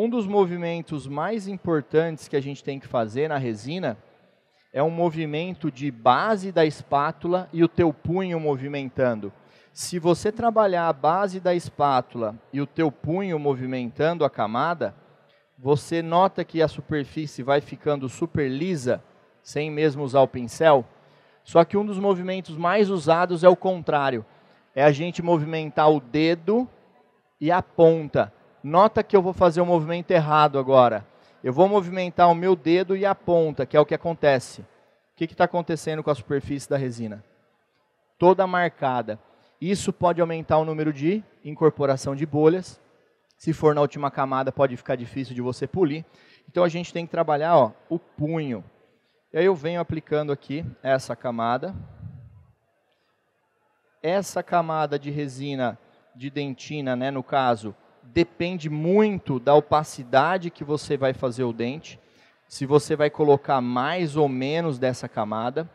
Um dos movimentos mais importantes que a gente tem que fazer na resina é um movimento de base da espátula e o teu punho movimentando. Se você trabalhar a base da espátula e o teu punho movimentando a camada, você nota que a superfície vai ficando super lisa, sem mesmo usar o pincel. Só que um dos movimentos mais usados é o contrário. É a gente movimentar o dedo e a ponta. Nota que eu vou fazer o um movimento errado agora. Eu vou movimentar o meu dedo e a ponta, que é o que acontece. O que está acontecendo com a superfície da resina? Toda marcada. Isso pode aumentar o número de incorporação de bolhas. Se for na última camada, pode ficar difícil de você polir. Então a gente tem que trabalhar ó, o punho. E aí eu venho aplicando aqui essa camada. Essa camada de resina de dentina, né, no caso, depende muito da opacidade que você vai fazer o dente, se você vai colocar mais ou menos dessa camada.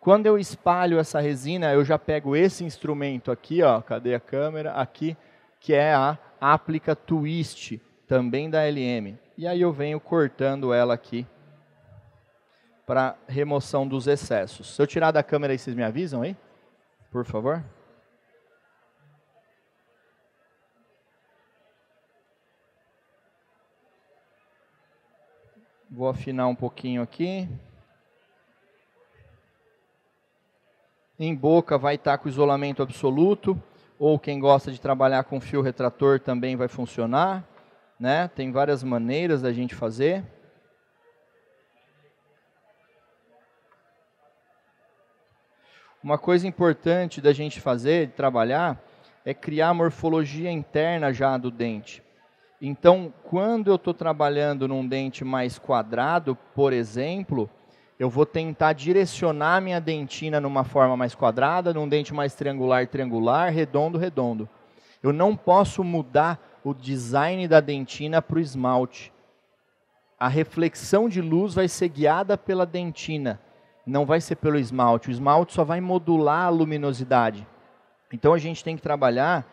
Quando eu espalho essa resina, eu já pego esse instrumento aqui, ó, cadê a câmera? Aqui, que é a Aplica Twist, também da LM. E aí eu venho cortando ela aqui para remoção dos excessos. Se eu tirar da câmera aí, vocês me avisam aí? Por favor. Vou afinar um pouquinho aqui. Em boca vai estar com isolamento absoluto, ou quem gosta de trabalhar com fio retrator também vai funcionar. Né? Tem várias maneiras da gente fazer. Uma coisa importante da gente fazer, de trabalhar, é criar a morfologia interna já do dente. Então, quando eu estou trabalhando num dente mais quadrado, por exemplo, eu vou tentar direcionar minha dentina numa forma mais quadrada, num dente mais triangular, triangular, redondo, redondo. Eu não posso mudar o design da dentina para o esmalte. A reflexão de luz vai ser guiada pela dentina, não vai ser pelo esmalte. O esmalte só vai modular a luminosidade. Então a gente tem que trabalhar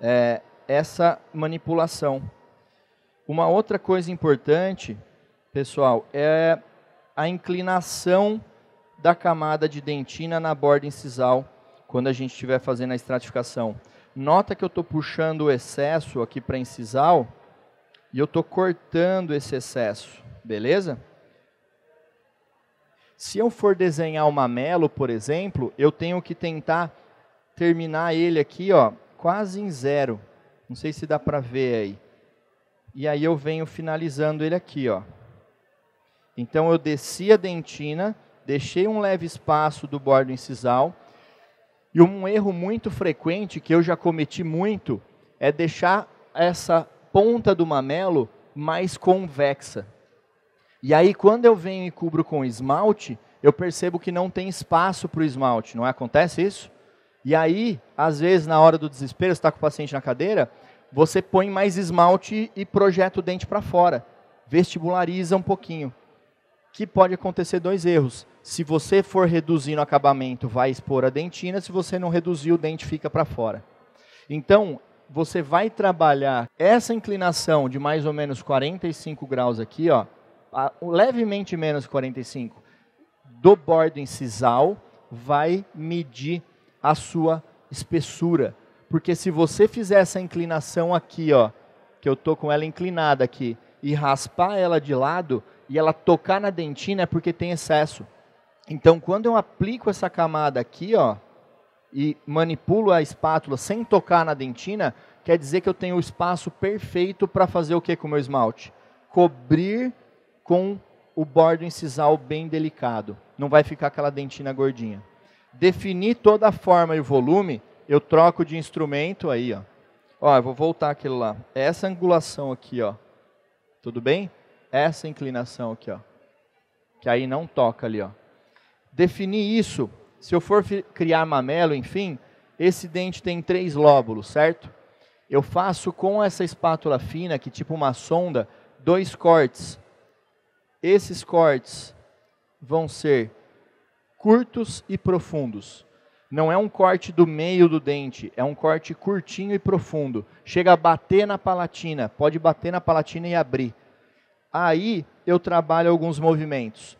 é, essa manipulação. Uma outra coisa importante, pessoal, é a inclinação da camada de dentina na borda incisal quando a gente estiver fazendo a estratificação. Nota que eu estou puxando o excesso aqui para incisal e eu estou cortando esse excesso, beleza? Se eu for desenhar o mamelo, por exemplo, eu tenho que tentar terminar ele aqui, ó, quase em zero. Não sei se dá para ver aí. E aí eu venho finalizando ele aqui, ó. Então eu desci a dentina, deixei um leve espaço do bordo incisal. E um erro muito frequente que eu já cometi muito é deixar essa ponta do mamelo mais convexa. E aí quando eu venho e cubro com esmalte, eu percebo que não tem espaço para o esmalte, não acontece isso? E aí, às vezes, na hora do desespero, você está com o paciente na cadeira, você põe mais esmalte e projeta o dente para fora, vestibulariza um pouquinho. Que pode acontecer dois erros. Se você for reduzindo o acabamento, vai expor a dentina, se você não reduzir, o dente fica para fora. Então, você vai trabalhar essa inclinação de mais ou menos 45 graus aqui, ó, levemente menos 45, do bordo incisal, vai medir a sua espessura porque se você fizer essa inclinação aqui, ó, que eu tô com ela inclinada aqui, e raspar ela de lado e ela tocar na dentina é porque tem excesso. Então, quando eu aplico essa camada aqui, ó, e manipulo a espátula sem tocar na dentina, quer dizer que eu tenho o espaço perfeito para fazer o que com o meu esmalte? Cobrir com o bordo incisal bem delicado. Não vai ficar aquela dentina gordinha. Definir toda a forma e o volume eu troco de instrumento aí, ó. Ó, eu vou voltar aquilo lá. É essa angulação aqui, ó. Tudo bem? É essa inclinação aqui, ó. Que aí não toca ali, ó. Definir isso, se eu for criar mamelo, enfim, esse dente tem três lóbulos, certo? Eu faço com essa espátula fina, que tipo uma sonda, dois cortes. Esses cortes vão ser curtos e profundos. Não é um corte do meio do dente, é um corte curtinho e profundo. Chega a bater na palatina, pode bater na palatina e abrir. Aí eu trabalho alguns movimentos.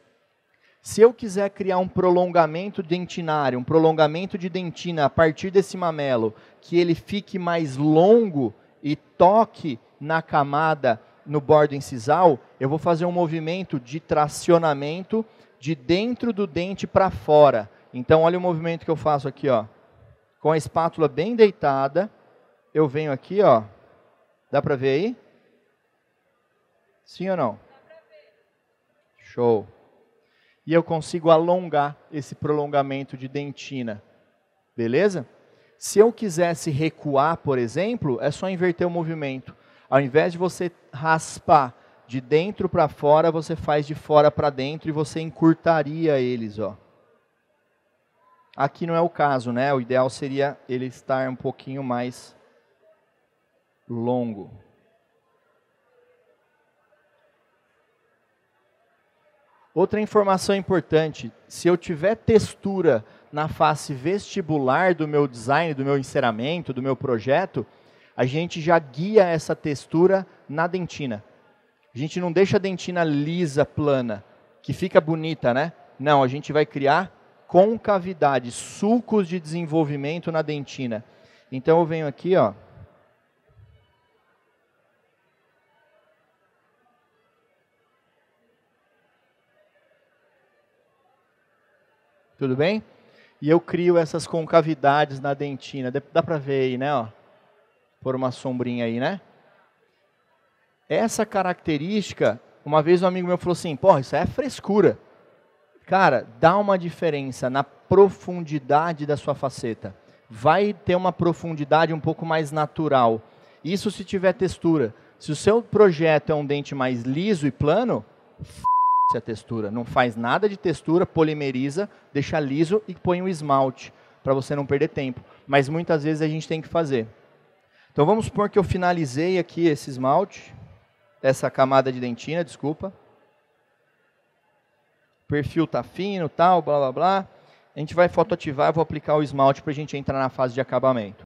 Se eu quiser criar um prolongamento dentinário, um prolongamento de dentina a partir desse mamelo, que ele fique mais longo e toque na camada no bordo incisal, eu vou fazer um movimento de tracionamento de dentro do dente para fora então, olha o movimento que eu faço aqui, ó. Com a espátula bem deitada, eu venho aqui, ó. Dá para ver aí? Sim ou não? Show. E eu consigo alongar esse prolongamento de dentina. Beleza? Se eu quisesse recuar, por exemplo, é só inverter o movimento. Ao invés de você raspar de dentro para fora, você faz de fora para dentro e você encurtaria eles, ó. Aqui não é o caso, né? O ideal seria ele estar um pouquinho mais longo. Outra informação importante: se eu tiver textura na face vestibular do meu design, do meu enceramento, do meu projeto, a gente já guia essa textura na dentina. A gente não deixa a dentina lisa, plana, que fica bonita, né? Não, a gente vai criar concavidade, sulcos de desenvolvimento na dentina. Então eu venho aqui, ó. Tudo bem? E eu crio essas concavidades na dentina. Dá para ver aí, né? Ó. Por uma sombrinha aí, né? Essa característica, uma vez um amigo meu falou assim: porra, isso é frescura cara, dá uma diferença na profundidade da sua faceta. Vai ter uma profundidade um pouco mais natural. Isso se tiver textura. Se o seu projeto é um dente mais liso e plano, f*** a textura. Não faz nada de textura, polimeriza, deixa liso e põe um esmalte para você não perder tempo. Mas muitas vezes a gente tem que fazer. Então vamos supor que eu finalizei aqui esse esmalte, essa camada de dentina, desculpa perfil tá fino, tal, blá blá blá. A gente vai fotoativar, vou aplicar o esmalte para a gente entrar na fase de acabamento.